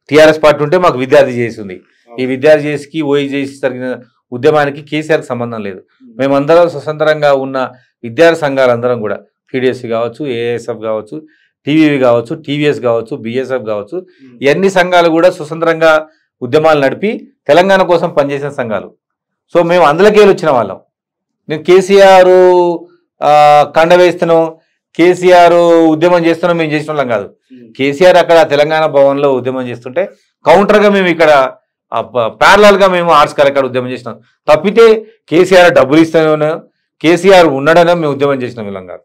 టీఆర్ఎస్ పార్టీ ఉంటే మాకు విద్యార్థి చేసింది ఈ విద్యార్థి చేసికి ఓయి చేసి జరిగిన ఉద్యమానికి కేసీఆర్ సంబంధం లేదు hmm. మేమందరం స్వతంత్రంగా ఉన్న విద్యార్థి సంఘాలందరం కూడా పీడిఎస్సీ కావచ్చు ఏఎస్ఎఫ్ కావచ్చు టీవీవి కావచ్చు టీవీఎస్ కావచ్చు బిఎస్ఎఫ్ కావచ్చు hmm. ఇవన్నీ సంఘాలు కూడా స్వతంత్రంగా ఉద్యమాలు నడిపి తెలంగాణ కోసం పనిచేసిన సంఘాలు సో మేము అందులోకి వచ్చిన వాళ్ళం మేము కేసీఆర్ కండ వేస్తున్నాం కేసీఆర్ ఉద్యమం చేస్తున్నాం మేము చేసిన వాళ్ళం కాదు hmm. కేసీఆర్ అక్కడ తెలంగాణ భవన్లో ఉద్యమం చేస్తుంటే కౌంటర్గా మేము ఇక్కడ గా మేము ఆర్ట్స్ కలెక్టర్ ఉద్యమం చేసినాం తప్పితే కేసీఆర్ డబ్బులు ఇస్తానే కేసీఆర్ ఉన్నాడనే మేము ఉద్యమం చేసినాం వీళ్ళంగా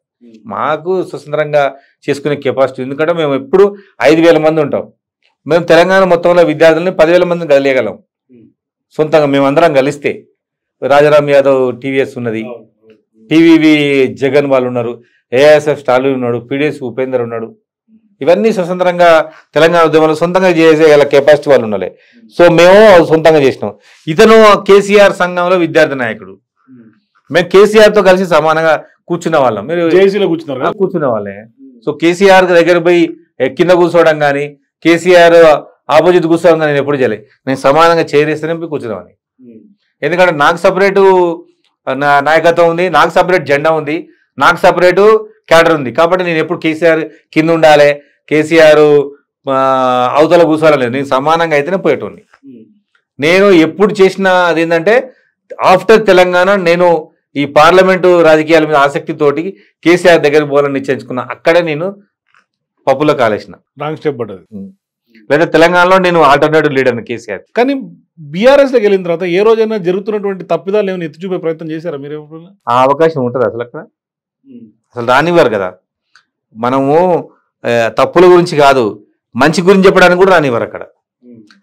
మాకు స్వతంత్రంగా చేసుకునే కెపాసిటీ ఎందుకంటే మేము ఎప్పుడు ఐదు మంది ఉంటాం మేము తెలంగాణ మొత్తంలో విద్యార్థులని పదివేల మందిని కదిలేయగలం సొంతంగా మేమందరం కలిస్తే రాజారాం యాదవ్ టీవీఎస్ ఉన్నది టీవీవి జగన్ వాళ్ళు ఉన్నారు ఏఎస్ఎఫ్ స్టాలిన్ ఉన్నాడు పీడిఎస్ ఉపేందర్ ఉన్నాడు ఇవన్నీ స్వతంత్రంగా తెలంగాణ ఉద్యమంలో సొంతంగా చేసే కెపాసిటీ వాళ్ళు ఉండాలి సో మేము సొంతంగా చేసినాం ఇతను కేసీఆర్ సంఘంలో విద్యార్థి నాయకుడు మేము కేసీఆర్ తో కలిసి సమానంగా కూర్చున్న వాళ్ళం మీరు కూర్చున్నారు కూర్చున్న వాళ్ళే సో కేసీఆర్ దగ్గర పోయి కింద కూర్చోవడం కానీ కేసీఆర్ ఆపోజిట్ కూర్చోవడం కానీ నేను ఎప్పుడు చేయలేదు నేను సమానంగా చేరేస్తేనే పోయి కూర్చున్నామని ఎందుకంటే నాకు సపరేటు నాయకత్వం ఉంది నాకు సపరేట్ జెండా ఉంది నాకు సపరేటు క్యాడర్ ఉంది కాబట్టి నేను ఎప్పుడు కేసీఆర్ కింద ఉండాలి కేసీఆర్ అవతల లేదు నేను సమానంగా అయితేనే పోయేటోని నేను ఎప్పుడు చేసిన అదేంటంటే ఆఫ్టర్ తెలంగాణ నేను ఈ పార్లమెంటు రాజకీయాల మీద ఆసక్తితోటి కేసీఆర్ దగ్గర పోవాలని నిశ్చయించుకున్నా అక్కడే నేను పప్పులో కాలేసిన రాంగ్ స్టెప్ పడ్డది లేదా తెలంగాణలో నేను ఆల్టర్నేటివ్ లీడర్ని కేసీఆర్ కానీ బీఆర్ఎస్లోకి వెళ్ళిన తర్వాత ఏ రోజైనా జరుగుతున్నటువంటి తప్పిదాలు ఏమైనా ఎత్తి చూపే ప్రయత్నం చేశారా మీరు ఆ అవకాశం ఉంటుంది అసలు అక్కడ అసలు రానివ్వరు కదా మనము తప్పుల గురించి కాదు మంచి గురించి చెప్పడానికి కూడా రానివ్వరు అక్కడ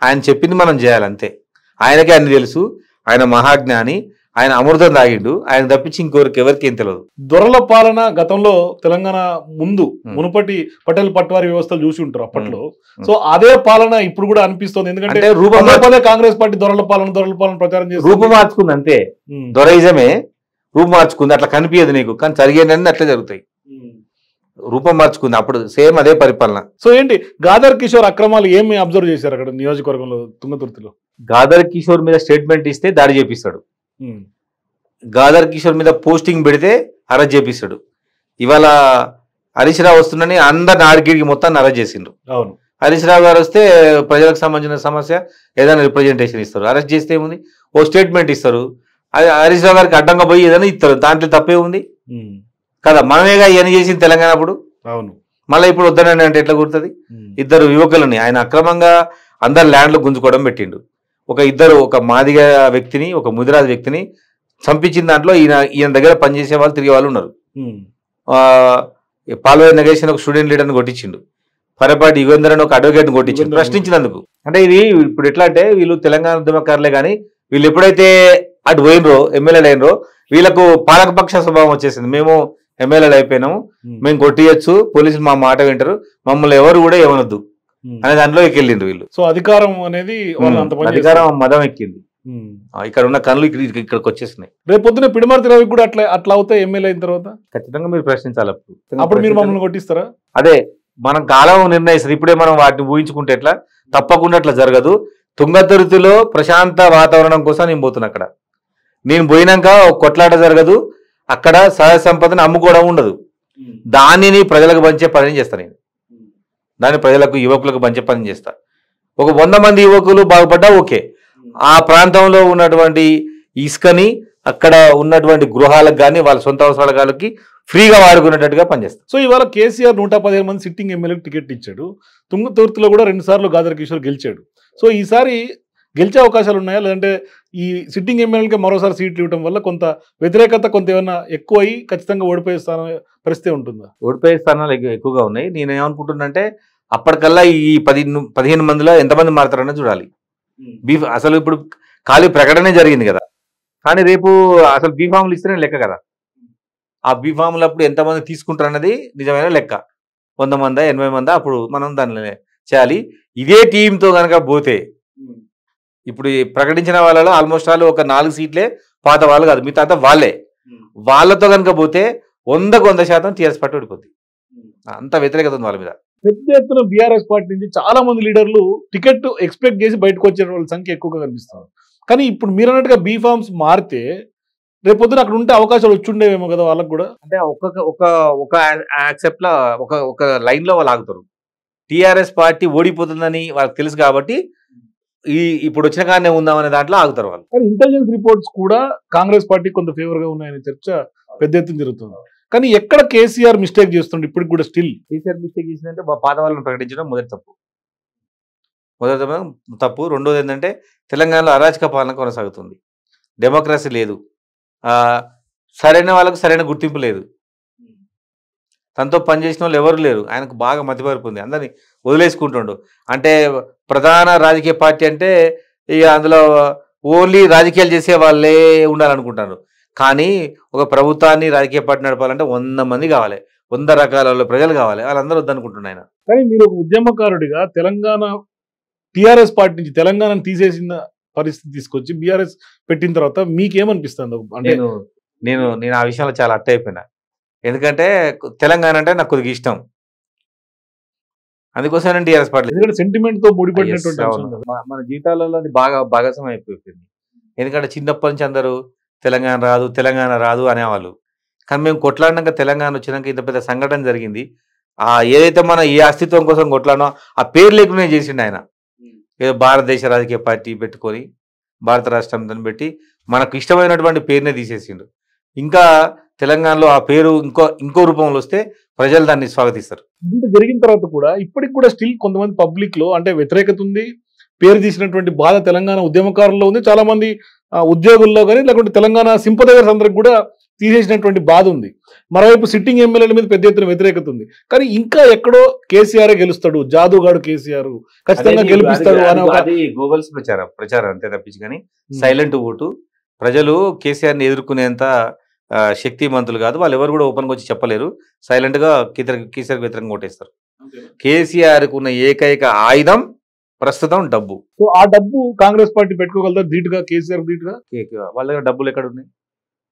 ఆయన చెప్పింది మనం చేయాలి అంతే ఆయనకే అన్ని తెలుసు ఆయన మహాజ్ఞాని ఆయన అమృతం తాగిండు ఆయన తప్పించి ఇంకోరికి ఎవరికి ఏం తెలియదు దొరల పాలన గతంలో తెలంగాణ ముందు మునుపటి పటేల్ పట్వారి వ్యవస్థలు చూసి ఉంటారు అప్పట్లో సో అదే పాలన ఇప్పుడు కూడా అనిపిస్తుంది ఎందుకంటే రూపంలో కాంగ్రెస్ పార్టీ దొరల పాలన దొరల పాలన ప్రచారం చేసి రూపం మార్చుకుంది అంతే దొరైజమే రూపు మార్చుకుంది అట్లా కనిపించదు నీకు కానీ జరిగేదన్నీ అట్లా జరుగుతాయి రూపం మార్చుకుంది అప్పుడు సేమ్ అదే పరిపాలన సో ఏంటి గాదర్ కిషోర్ అక్రమాలు ఏమి అబ్జర్వ్ చేశారు అక్కడ నియోజకవర్గంలో తుంగతుర్తిలో గాదర్ కిషోర్ మీద స్టేట్మెంట్ ఇస్తే దాడి చేపిస్తాడు గాదర్ కిషోర్ మీద పోస్టింగ్ పెడితే అరెస్ట్ చేపిస్తాడు ఇవాళ హరీష్ రావు వస్తుందని అందరిని ఆడికిడికి మొత్తాన్ని అరెస్ట్ చేసిండ్రు అవును హరీష్ రావు గారు వస్తే ప్రజలకు సంబంధించిన సమస్య ఏదైనా రిప్రజెంటేషన్ ఇస్తారు అరెస్ట్ చేస్తే ఏముంది ఓ స్టేట్మెంట్ ఇస్తారు అది హరీష్ రావు గారికి అడ్డంగా పోయి ఏదైనా ఇస్తారు దాంట్లో తప్పే ఉంది కదా మనమేగా ఇవన్నీ చేసింది తెలంగాణ అప్పుడు అవును మళ్ళీ ఇప్పుడు వద్దనండి అంటే ఎట్లా గుర్తుంది ఇద్దరు యువకులని ఆయన అక్రమంగా అందరు ల్యాండ్లు గుంజుకోవడం పెట్టిండు ఒక ఇద్దరు ఒక మాదిగ వ్యక్తిని ఒక ముదిరాజు వ్యక్తిని చంపించిన దాంట్లో ఈయన ఈయన దగ్గర పనిచేసే వాళ్ళు తిరిగే వాళ్ళు ఉన్నారు పాల్వే నగేష్ ఒక స్టూడెంట్ లీడర్ని కొట్టించిండు పరపాటి యుగేందర్ అని ఒక అడ్వకేట్ని కొట్టించిండు ప్రశ్నించినందుకు అంటే ఇది ఇప్పుడు ఎట్లా అంటే వీళ్ళు తెలంగాణ ఉద్యమకారులే కానీ వీళ్ళు ఎప్పుడైతే అటు పోయినరో ఎమ్మెల్యేలు అయినరో వీళ్ళకు పాలకపక్ష స్వభావం వచ్చేసింది మేము ఎమ్మెల్యేలు అయిపోయినాము మేము కొట్టియచ్చు పోలీసులు మా మాట వింటారు మమ్మల్ని ఎవరు కూడా ఏమనొద్దు అనే దాంట్లో ఎక్కెళ్ళిండ్రు వీళ్ళు సో అధికారం అనేది అధికారం మదం ఎక్కింది ఇక్కడ ఉన్న కళ్ళు ఇక్కడ ఇక్కడికి వచ్చేసినాయి రేపు పొద్దున పిడిమర్తి రవి కూడా అట్లా అట్లా అవుతాయి ఎమ్మెల్యే అయిన తర్వాత ఖచ్చితంగా మీరు ప్రశ్నించాలి అప్పుడు అప్పుడు మీరు మమ్మల్ని కొట్టిస్తారా అదే మనం కాలం నిర్ణయిస్తుంది ఇప్పుడే మనం వాటిని ఊహించుకుంటే ఎట్లా తప్పకుండా అట్లా జరగదు తుంగతురుతిలో ప్రశాంత వాతావరణం కోసం నేను పోతున్నా అక్కడ నేను పోయినాక కొట్లాట జరగదు అక్కడ సహజ సంపదను అమ్ముకోవడం ఉండదు దానిని ప్రజలకు పంచే పని చేస్తాను నేను దాన్ని ప్రజలకు యువకులకు పంచే పని చేస్తా ఒక వంద మంది యువకులు బాగుపడ్డా ఓకే ఆ ప్రాంతంలో ఉన్నటువంటి ఇసుకని అక్కడ ఉన్నటువంటి గృహాలకు కానీ వాళ్ళ సొంత అవసరాల వాళ్ళకి ఫ్రీగా వాడుకునేటట్టుగా పనిచేస్తారు సో ఇవాళ కేసీఆర్ నూట పదిహేను మంది సిట్టింగ్ ఎమ్మెల్యేకి టికెట్ ఇచ్చాడు తుంగతుర్తిలో కూడా రెండుసార్లు గాదర్ కిషోర్ గెలిచాడు సో ఈసారి గెలిచే అవకాశాలు ఉన్నాయా లేదంటే ఈ సిట్టింగ్ ఎమ్మెల్యేలకి మరోసారి సీట్లు ఇవ్వడం వల్ల కొంత వ్యతిరేకత కొంత ఏమైనా ఎక్కువ అయ్యి ఖచ్చితంగా ఓడిపోయే స్థానం పరిస్థితి ఉంటుందా ఓడిపోయే స్థానాలు ఎక్కువగా ఉన్నాయి నేను ఏమనుకుంటున్నానంటే అప్పటికల్లా ఈ పది పదిహేను మందిలో ఎంతమంది మారుతారన్న చూడాలి బీఫ్ అసలు ఇప్పుడు ఖాళీ ప్రకటనే జరిగింది కదా కానీ రేపు అసలు బీఫామ్లు ఇస్తేనే లెక్క కదా ఆ బీ అప్పుడు ఎంతమంది తీసుకుంటారన్నది నిజమైన లెక్క వంద మందా ఎనభై మందా అప్పుడు మనం దాన్ని చేయాలి ఇదే టీంతో కనుక పోతే ఇప్పుడు ప్రకటించిన వాళ్ళలో ఆల్మోస్ట్ ఆల్ ఒక నాలుగు సీట్లే పాత వాళ్ళు కాదు మిగతా అంతా వాళ్ళే వాళ్ళతో కనుక పోతే వందకు వంద శాతం టీఆర్ఎస్ పార్టీ ఓడిపోద్ది అంత వ్యతిరేకత ఉంది వాళ్ళ మీద పెద్ద ఎత్తున బీఆర్ఎస్ పార్టీ నుంచి చాలా మంది లీడర్లు టికెట్ ఎక్స్పెక్ట్ చేసి బయటకు వచ్చిన వాళ్ళ సంఖ్య ఎక్కువగా కనిపిస్తారు కానీ ఇప్పుడు మీరు అన్నట్టుగా బీఫామ్స్ మారితే రేపొద్దున అక్కడ ఉంటే అవకాశాలు వచ్చిండేవేమో కదా వాళ్ళకి కూడా అంటే ఒక్కొక్క ఒక ఒక యాక్సెప్ట్ లా ఒక ఒక లైన్ లో వాళ్ళు ఆగుతారు టీఆర్ఎస్ పార్టీ ఓడిపోతుందని వాళ్ళకి తెలుసు కాబట్టి ఈ ఇప్పుడు వచ్చిన కానీ ఉందామనే దాంట్లో ఆగుతారు వాళ్ళు కానీ ఇంటెలిజెన్స్ రిపోర్ట్స్ కూడా కాంగ్రెస్ పార్టీ కొంత ఫేవర్ గా ఉన్నాయనే చర్చ పెద్ద ఎత్తున జరుగుతుంది కానీ ఎక్కడ కేసీఆర్ మిస్టేక్ చేస్తుండే ఇప్పటికి కూడా స్టిల్ కేసీఆర్ మిస్టేక్ చేసిందంటే పాత వాళ్ళని ప్రకటించడం మొదటి తప్పు మొదటి తప్పు రెండోది ఏంటంటే తెలంగాణలో అరాచక పాలన కొనసాగుతుంది డెమోక్రసీ లేదు సరైన వాళ్ళకు సరైన గుర్తింపు లేదు తనతో పనిచేసిన వాళ్ళు ఎవరు లేరు ఆయనకు బాగా మతిపరిపోయింది అందరినీ వదిలేసుకుంటుండు అంటే ప్రధాన రాజకీయ పార్టీ అంటే ఇక అందులో ఓన్లీ రాజకీయాలు చేసే వాళ్ళే ఉండాలనుకుంటున్నారు కానీ ఒక ప్రభుత్వాన్ని రాజకీయ పార్టీ నడపాలంటే వంద మంది కావాలి వంద రకాల ప్రజలు కావాలి వాళ్ళందరూ వద్దనుకుంటున్నారు ఆయన కానీ మీరు ఒక ఉద్యమకారుడిగా తెలంగాణ టీఆర్ఎస్ పార్టీ నుంచి తెలంగాణను తీసేసిన పరిస్థితి తీసుకొచ్చి బీఆర్ఎస్ పెట్టిన తర్వాత మీకేమనిపిస్తుంది అంటే నేను నేను నేను ఆ విషయంలో చాలా అట్టయిపోయినా ఎందుకంటే తెలంగాణ అంటే నాకు కొద్దిగా ఇష్టం అందుకోసం టీఆర్ఎస్ పార్టీ ఎందుకంటే సెంటిమెంట్ తో ముడిపడినటువంటి మన జీవితాలలో అది బాగా భాగస్వం అయిపోయింది ఎందుకంటే చిన్నప్పటి నుంచి అందరూ తెలంగాణ రాదు తెలంగాణ రాదు అనేవాళ్ళు కానీ మేము కొట్లాడినాక తెలంగాణ వచ్చినాక ఇంత పెద్ద సంఘటన జరిగింది ఆ ఏదైతే మన ఏ అస్తిత్వం కోసం కొట్లాడినో ఆ పేరు లేకుండా చేసిండు ఆయన hmm. ఏదో భారతదేశ రాజకీయ పార్టీ పెట్టుకొని భారత రాష్ట్రం పెట్టి మనకు ఇష్టమైనటువంటి పేరునే తీసేసిండు ఇంకా తెలంగాణలో ఆ పేరు ఇంకో ఇంకో రూపంలో వస్తే ప్రజలు దాన్ని స్వాగతిస్తారు ఇంత జరిగిన తర్వాత కూడా ఇప్పటికి కూడా స్టిల్ కొంతమంది పబ్లిక్ లో అంటే వ్యతిరేకత ఉంది పేరు తీసినటువంటి బాధ తెలంగాణ ఉద్యమకారుల్లో ఉంది చాలా మంది ఉద్యోగుల్లో కానీ లేకుంటే తెలంగాణ సింపదైజర్స్ అందరికి కూడా తీసేసినటువంటి బాధ ఉంది మరోవైపు సిట్టింగ్ ఎమ్మెల్యేల మీద పెద్ద ఎత్తున వ్యతిరేకత ఉంది కానీ ఇంకా ఎక్కడో కేసీఆర్ గెలుస్తాడు జాదుగాడు కేసీఆర్ ఖచ్చితంగా గెలిపిస్తాడు అని గోగల్స్ ప్రచారం ప్రచారం అంతే తప్పించి కానీ సైలెంట్ ఓటు ప్రజలు కేసీఆర్ని ఎదుర్కొనేంత శక్తిమంతులు కాదు వాళ్ళు ఎవరు కూడా ఓపెన్గా వచ్చి చెప్పలేరు సైలెంట్గా కీతర కీసరికి వ్యతిరేకంగా ఓటేస్తారు కేసీఆర్కు ఉన్న ఏకైక ఆయుధం ప్రస్తుతం డబ్బు సో ఆ డబ్బు కాంగ్రెస్ పార్టీ పెట్టుకోగలుగుతారు ధీటుగా కేసీఆర్ ధీటుగా వాళ్ళ దగ్గర డబ్బులు ఎక్కడ ఉన్నాయి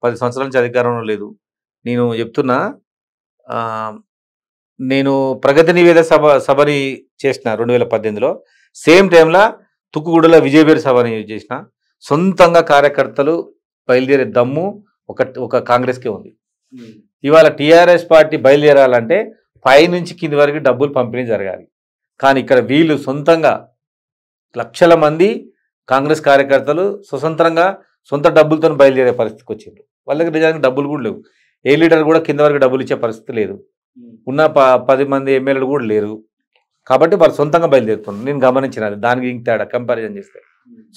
పది సంవత్సరాల నుంచి అధికారంలో లేదు నేను చెప్తున్నా నేను ప్రగతి నివేద సభ సభని చేసిన రెండు వేల పద్దెనిమిదిలో సేమ్ టైంలో తుక్కుగూడలో విజయపేట సభని చేసిన సొంతంగా కార్యకర్తలు బయలుదేరే దమ్ము ఒక ఒక కాంగ్రెస్కే ఉంది ఇవాళ టీఆర్ఎస్ పార్టీ బయలుదేరాలంటే పై నుంచి కింది వరకు డబ్బులు పంపిణీ జరగాలి కానీ ఇక్కడ వీళ్ళు సొంతంగా లక్షల మంది కాంగ్రెస్ కార్యకర్తలు స్వతంత్రంగా సొంత డబ్బులతో బయలుదేరే పరిస్థితికి వచ్చిండ్రు వాళ్ళకి నిజానికి డబ్బులు కూడా లేవు ఏ లీడర్ కూడా కింద వరకు డబ్బులు ఇచ్చే పరిస్థితి లేదు ఉన్న పది మంది ఎమ్మెల్యేలు కూడా లేరు కాబట్టి వాళ్ళు సొంతంగా బయలుదేరుతున్నారు నేను గమనించిన దానికి ఇంక తేడా కంపారిజన్ చేస్తే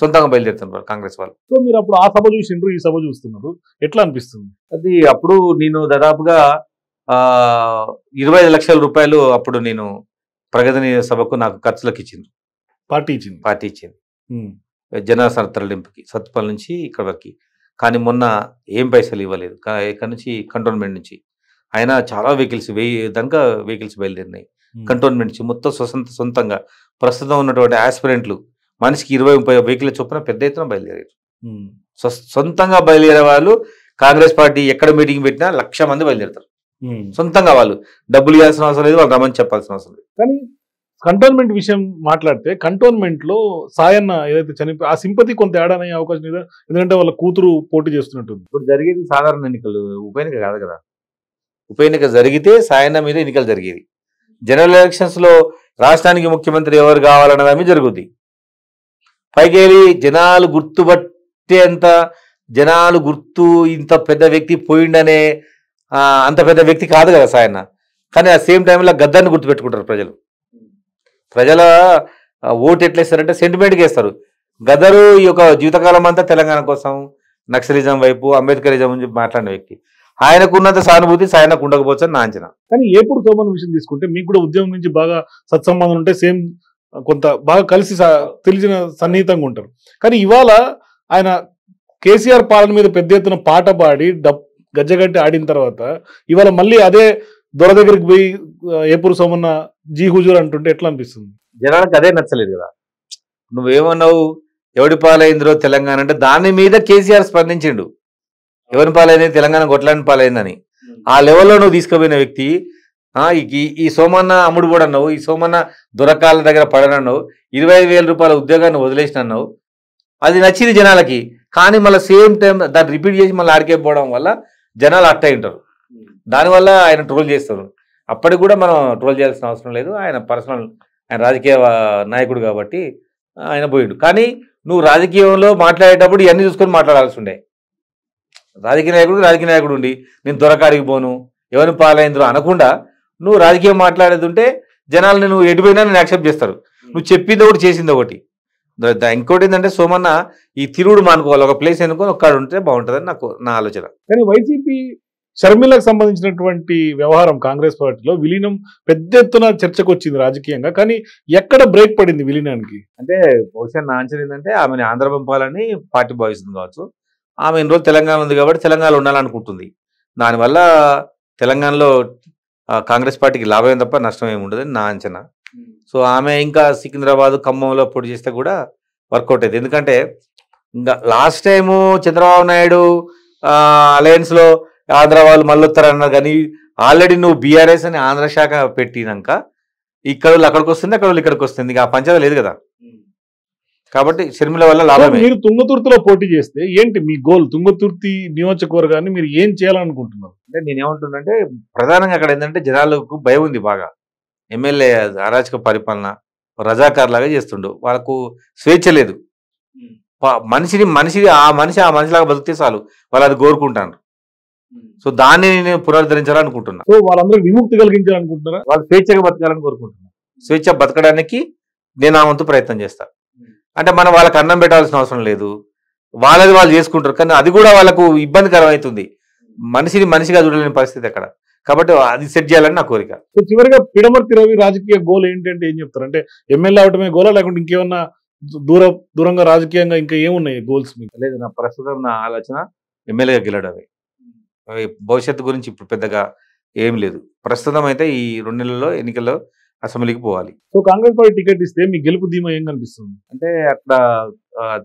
సొంతంగా బయలుదేరుతున్నారు కాంగ్రెస్ వాళ్ళు సో మీరు అప్పుడు ఆ సభ చూసిండ్రు ఈ సభ చూస్తున్నారు ఎట్లా అనిపిస్తుంది అది అప్పుడు నేను దాదాపుగా ఇరవై లక్షల రూపాయలు అప్పుడు నేను ప్రగతి సభకు నాకు ఖర్చులకు ఇచ్చింది పార్టీ ఇచ్చింది పార్టీ ఇచ్చింది జన తరలింపుకి సత్పల్ నుంచి ఇక్కడ వరకు కానీ మొన్న ఏం పైసలు ఇవ్వలేదు ఇక్కడ నుంచి కంటోన్మెంట్ నుంచి ఆయన చాలా వెహికల్స్ వెయ్యి దాకా వెహికల్స్ బయలుదేరినాయి కంటోన్మెంట్ నుంచి మొత్తం స్వసంత సొంతంగా ప్రస్తుతం ఉన్నటువంటి ఆస్పిరెంట్లు మనిషికి ఇరవై ముప్పై వెహికల్ చొప్పున పెద్ద ఎత్తున బయలుదేరారు సొంతంగా బయలుదేరే వాళ్ళు కాంగ్రెస్ పార్టీ ఎక్కడ మీటింగ్ పెట్టినా లక్ష మంది బయలుదేరుతారు సొంతంగా వాళ్ళు డబ్బులు ఇవ్వాల్సిన అవసరం లేదు వాళ్ళు రమ్మని చెప్పాల్సిన అవసరం లేదు కానీ కంటోన్మెంట్ విషయం మాట్లాడితే కంటోన్మెంట్ లో సాయన్న ఏదైతే చనిపో ఆ సింపతి కొంత ఏడానే అవకాశం లేదా ఎందుకంటే వాళ్ళ కూతురు పోటీ చేస్తున్నట్టుంది ఇప్పుడు జరిగేది సాధారణ ఎన్నికలు ఉప ఎన్నిక కాదు కదా ఉప ఎన్నిక జరిగితే సాయన్న మీద ఎన్నికలు జరిగేది జనరల్ ఎలక్షన్స్ లో రాష్ట్రానికి ముఖ్యమంత్రి ఎవరు కావాలన్నదాన్ని జరుగుద్ది పైకేవి జనాలు గుర్తుపట్టే అంత జనాలు గుర్తు ఇంత పెద్ద వ్యక్తి పోయిండనే అంత పెద్ద వ్యక్తి కాదు కదా సాయన్న కానీ ఆ సేమ్ టైంలో గద్దాన్ని గుర్తుపెట్టుకుంటారు ప్రజలు ప్రజల ఓటు ఎట్లేస్తారంటే సెంటిమెంట్కి వేస్తారు గదరు ఈ యొక్క జీవితకాలం అంతా తెలంగాణ కోసం నక్సలిజం వైపు అంబేద్కరిజం అని మాట్లాడిన వ్యక్తి ఆయనకున్నంత సానుభూతి సాయనకు ఉండకపోవచ్చు అని నా అంచనా కానీ ఏపూర్ సోమన్ విషయం తీసుకుంటే మీకు కూడా ఉద్యమం నుంచి బాగా సత్సంబంధం ఉంటే సేమ్ కొంత బాగా కలిసి తెలిసిన సన్నిహితంగా ఉంటారు కానీ ఇవాళ ఆయన కేసీఆర్ పాలన మీద పెద్ద ఎత్తున పాట పాడి డప్ గజ్జగట్టి ఆడిన తర్వాత ఇవాళ మళ్ళీ అదే దొర దగ్గరికి పోయి ఏపూరు సోమన్న జీ హుజూర్ అంటుంటే ఎట్లా అనిపిస్తుంది జనానికి అదే నచ్చలేదు కదా నువ్వేమన్నావు ఎవడి పాలైందిరో తెలంగాణ అంటే దాని మీద కేసీఆర్ స్పందించిండు ఎవరి పాలైంది తెలంగాణ కొట్లాంటి పాలైందని ఆ లెవెల్లో నువ్వు తీసుకుపోయిన వ్యక్తి ఈ ఈ సోమన్న అమ్ముడు కూడా అన్నావు ఈ సోమన్న దొరకాల దగ్గర పడనన్నావు ఇరవై ఐదు వేల రూపాయల ఉద్యోగాన్ని వదిలేసిన అన్నావు అది నచ్చింది జనాలకి కానీ మళ్ళీ సేమ్ టైం దాన్ని రిపీట్ చేసి మళ్ళీ ఆడికే పోవడం వల్ల జనాలు అట్ట ఉంటారు దానివల్ల ఆయన ట్రోల్ చేస్తారు అప్పటికి కూడా మనం ట్రోల్ చేయాల్సిన అవసరం లేదు ఆయన పర్సనల్ ఆయన రాజకీయ నాయకుడు కాబట్టి ఆయన పోయాడు కానీ నువ్వు రాజకీయంలో మాట్లాడేటప్పుడు ఇవన్నీ చూసుకొని మాట్లాడాల్సి ఉండే రాజకీయ నాయకుడు రాజకీయ నాయకుడు ఉండి నేను దొరకాడికి పోను ఎవరిని పాలైందో అనకుండా నువ్వు రాజకీయం మాట్లాడేది ఉంటే జనాలని నువ్వు ఎడిపోయినా నేను యాక్సెప్ట్ చేస్తారు నువ్వు చెప్పింది ఒకటి చేసింది ఒకటి ఇంకోటి ఏంటంటే సోమన్న ఈ తిరుగుడు మానుకోవాలి ఒక ప్లేస్ ఎన్నుకొని ఒక్కడ ఉంటే బాగుంటుంది నాకు నా ఆలోచన కానీ వైసీపీ షర్మిలకు సంబంధించినటువంటి వ్యవహారం కాంగ్రెస్ పార్టీలో విలీనం పెద్ద ఎత్తున చర్చకు వచ్చింది రాజకీయంగా కానీ ఎక్కడ బ్రేక్ పడింది విలీనానికి అంటే బహుశా నా ఆన్సర్ ఏంటంటే ఆమెను ఆంధ్ర పంపాలని పార్టీ భావిస్తుంది కావచ్చు ఆమె ఇన్ని రోజులు తెలంగాణ ఉంది కాబట్టి తెలంగాణలో ఉండాలనుకుంటుంది దానివల్ల తెలంగాణలో కాంగ్రెస్ పార్టీకి లాభం తప్ప నష్టం ఏమి ఉండదు నా అంచనా సో ఆమె ఇంకా సికింద్రాబాద్ ఖమ్మంలో పొడి చేస్తే కూడా వర్కౌట్ అయింది ఎందుకంటే ఇంకా లాస్ట్ టైము చంద్రబాబు నాయుడు అలయన్స్లో ఆంధ్ర వాళ్ళు మళ్ళొత్తారన్నారు కానీ ఆల్రెడీ నువ్వు బీఆర్ఎస్ అని ఆంధ్ర శాఖ పెట్టినాక ఇక్కడ వాళ్ళు అక్కడికి వస్తుంది అక్కడ వాళ్ళు ఇక్కడికి వస్తుంది ఇంకా ఆ పంచాయతీ లేదు కదా కాబట్టి షర్మిల వల్ల లాభం మీరు తుంగతుర్తిలో పోటీ చేస్తే ఏంటి మీ గోల్ తుంగతుర్తి నియోజకవర్గాన్ని మీరు ఏం చేయాలనుకుంటున్నారు అంటే నేనేమంటున్నంటే ప్రధానంగా అక్కడ ఏంటంటే జనాలకు భయం ఉంది బాగా ఎమ్మెల్యే అరాచక పరిపాలన రజాకారులాగా చేస్తుండు వాళ్ళకు స్వేచ్ఛ లేదు మనిషిని మనిషి ఆ మనిషి ఆ మనిషిలాగా బతికితే చాలు వాళ్ళు అది కోరుకుంటాను సో దాన్ని నేను పునరుద్ధరించాలనుకుంటున్నా సో వాళ్ళందరూ విముక్తి కలిగించాలనుకుంటున్నారా వాళ్ళు స్వేచ్ఛగా బతకాలని కోరుకుంటున్నారు స్వేచ్ఛ బతకడానికి నేను ఆ వంతు ప్రయత్నం చేస్తాను అంటే మనం వాళ్ళకి అన్నం పెట్టాల్సిన అవసరం లేదు వాళ్ళది వాళ్ళు చేసుకుంటారు కానీ అది కూడా వాళ్ళకు ఇబ్బందికరమవుతుంది మనిషిని మనిషిగా చూడలేని పరిస్థితి అక్కడ కాబట్టి అది సెట్ చేయాలని నా కోరిక సో చివరిగా పిడమర్తి రవి రాజకీయ గోల్ ఏంటంటే ఏం చెప్తారు అంటే ఎమ్మెల్యే అవటమే గోలా లేకుంటే ఇంకేమన్నా దూర దూరంగా రాజకీయంగా ఇంకా ఏమున్నాయి గోల్స్ మీకు లేదు నా ప్రస్తుతం నా ఆలోచన ఎమ్మెల్యేగా గెలడమే భవిష్యత్తు గురించి ఇప్పుడు పెద్దగా ఏం లేదు ప్రస్తుతం అయితే ఈ రెండు నెలల్లో ఎన్నికల్లో అసెంబ్లీకి పోవాలి సో కాంగ్రెస్ పార్టీ టికెట్ ఇస్తే మీ గెలుపు ధీమా ఏం కనిపిస్తుంది అంటే అట్లా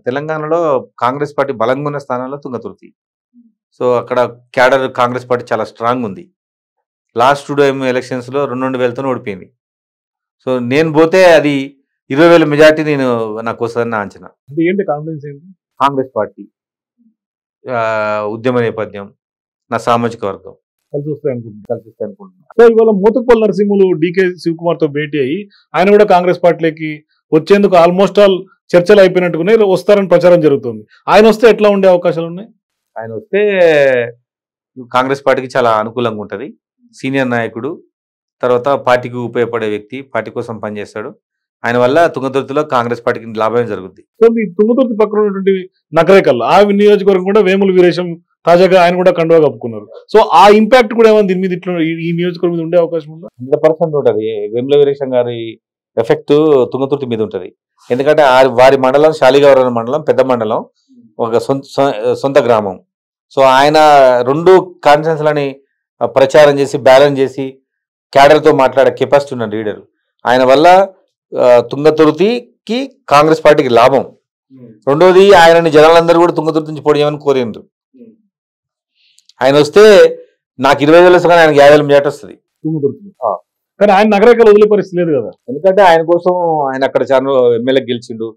తెలంగాణలో కాంగ్రెస్ పార్టీ బలంగా ఉన్న స్థానాల్లో తుంగతుర్తి సో అక్కడ క్యాడర్ కాంగ్రెస్ పార్టీ చాలా స్ట్రాంగ్ ఉంది లాస్ట్ టూ ఎలక్షన్స్లో రెండు రెండు వేలతో ఓడిపోయింది సో నేను పోతే అది ఇరవై వేల మెజార్టీ నేను నాకు వస్తుందని నా అంచనా ఏంటి కాన్ఫిడెన్స్ ఏంటి కాంగ్రెస్ పార్టీ ఉద్యమ నేపథ్యం నా సామాజిక వర్గం కలిసి వస్తాయి అనుకుంటున్నాను కలిసి వస్తాయి అనుకుంటున్నాను సో ఇవాళ మోతుకుపల్లి నరసింహులు డీకే శివకుమార్ తో భేటీ అయ్యి ఆయన కూడా కాంగ్రెస్ పార్టీలోకి వచ్చేందుకు ఆల్మోస్ట్ ఆల్ చర్చలు అయిపోయినట్టుకునే వస్తారని ప్రచారం జరుగుతుంది ఆయన వస్తే ఎట్లా ఉండే అవకాశాలు ఉన్నాయి ఆయన వస్తే కాంగ్రెస్ పార్టీకి చాలా అనుకూలంగా ఉంటుంది సీనియర్ నాయకుడు తర్వాత పార్టీకి ఉపయోగపడే వ్యక్తి పార్టీ కోసం పనిచేస్తాడు ఆయన వల్ల తుంగతుర్తిలో కాంగ్రెస్ పార్టీకి లాభమే జరుగుద్ది సో మీ తుంగతుర్తి పక్కన ఉన్నటువంటి నగరేకల్ ఆ నియోజకవర్గం కూడా వేముల వీరేశం తాజాగా ఆయన కూడా కండువా కప్పుకున్నారు సో ఆ ఇంపాక్ట్ కూడా ఏమైనా దీని మీద ఇట్లా ఈ నియోజకవర్గం మీద ఉండే అవకాశం ఉందా హండ్రెడ్ పర్సెంట్ ఉంటుంది వెమ్ల వీరేషన్ గారి ఎఫెక్ట్ తుంగతుర్తి మీద ఉంటుంది ఎందుకంటే వారి మండలం శాలిగౌరవ మండలం పెద్ద మండలం ఒక సొంత గ్రామం సో ఆయన రెండు కాన్ఫరెన్స్లని ప్రచారం చేసి బ్యాలెన్స్ చేసి క్యాడర్తో మాట్లాడే కెపాసిటీ ఉన్న లీడర్ ఆయన వల్ల తుంగతుర్తికి కాంగ్రెస్ పార్టీకి లాభం hmm. రెండోది ఆయనని జనాలందరూ కూడా తుంగతుర్తి నుంచి పొడియమని కోరిండ్రు ఆయన వస్తే నాకు ఇరవై వేలు వస్తుంది ఆయనకి యాభై వేల మీటర్ వస్తుంది కానీ ఆయన నగరేకలు వదిలే పరిస్థితి లేదు కదా ఎందుకంటే ఆయన కోసం ఆయన అక్కడ చాలా ఎమ్మెల్యే గెలిచిండు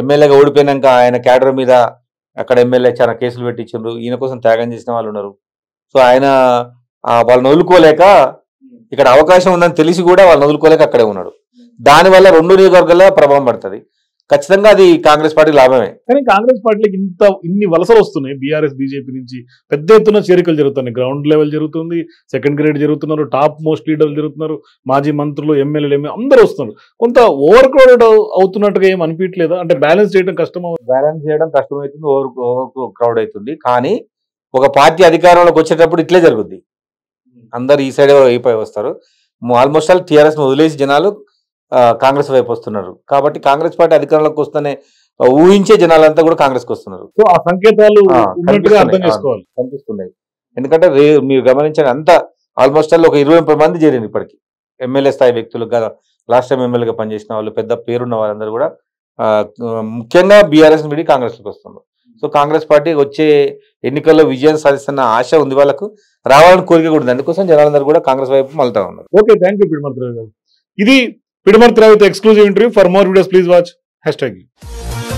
ఎమ్మెల్యేగా ఓడిపోయినాక ఆయన క్యాడర్ మీద అక్కడ ఎమ్మెల్యే చాలా కేసులు పెట్టించిండ్రు ఈయన కోసం త్యాగం చేసిన వాళ్ళు ఉన్నారు సో ఆయన వాళ్ళని వదులుకోలేక ఇక్కడ అవకాశం ఉందని తెలిసి కూడా వాళ్ళని వదులుకోలేక అక్కడే ఉన్నాడు దానివల్ల రెండు నియోజకవర్గాల ప్రభావం పడుతుంది ఖచ్చితంగా అది కాంగ్రెస్ పార్టీ లాభమే కానీ కాంగ్రెస్ పార్టీకి ఇంత ఇన్ని వలసలు వస్తున్నాయి బీఆర్ఎస్ బీజేపీ నుంచి పెద్ద ఎత్తున చేరికలు జరుగుతున్నాయి గ్రౌండ్ లెవెల్ జరుగుతుంది సెకండ్ గ్రేడ్ జరుగుతున్నారు టాప్ మోస్ట్ లీడర్లు జరుగుతున్నారు మాజీ మంత్రులు ఎమ్మెల్యేలు ఎమ్మెల్యే అందరూ వస్తున్నారు కొంత ఓవర్ క్రౌడెడ్ అవుతున్నట్టుగా ఏం అనిపించలేదా అంటే బ్యాలెన్స్ చేయడం కష్టం బ్యాలెన్స్ చేయడం కష్టమవుతుంది ఓవర్ ఓవర్ క్రౌడ్ అవుతుంది కానీ ఒక పార్టీ అధికారంలోకి వచ్చేటప్పుడు ఇట్లే జరుగుద్ది అందరు ఈ సైడ్ అయిపోయి వస్తారు ఆల్మోస్ట్ ఆల్ టీఆర్ఎస్ వదిలేసి జనాలు కాంగ్రెస్ వైపు వస్తున్నారు కాబట్టి కాంగ్రెస్ పార్టీ అధికారంలోకి వస్తేనే ఊహించే జనాలంతా కూడా కాంగ్రెస్ కు వస్తున్నారు సో ఆ సంకేతాలు కనిపిస్తున్నాయి ఎందుకంటే మీరు గమనించండి అంత ఆల్మోస్ట్ ఆల్ ఒక ఇరవై ముప్పై మంది చేరింది ఇప్పటికి ఎమ్మెల్యే స్థాయి వ్యక్తులు లాస్ట్ టైం ఎమ్మెల్యేగా పనిచేసిన వాళ్ళు పెద్ద పేరున్న వాళ్ళందరూ కూడా ముఖ్యంగా బీఆర్ఎస్ విడి కాంగ్రెస్కి వస్తున్నారు సో కాంగ్రెస్ పార్టీ వచ్చే ఎన్నికల్లో విజయం సాధిస్తున్న ఆశ ఉంది వాళ్ళకు రావాలని కోరిక కూడా ఉంది అందుకోసం జనాలందరూ కూడా కాంగ్రెస్ వైపు మళ్తా ఉన్నారు ఓకే థ్యాంక్ యూ ఇది पिटमर्त exclusive interview for more videos please watch hashtag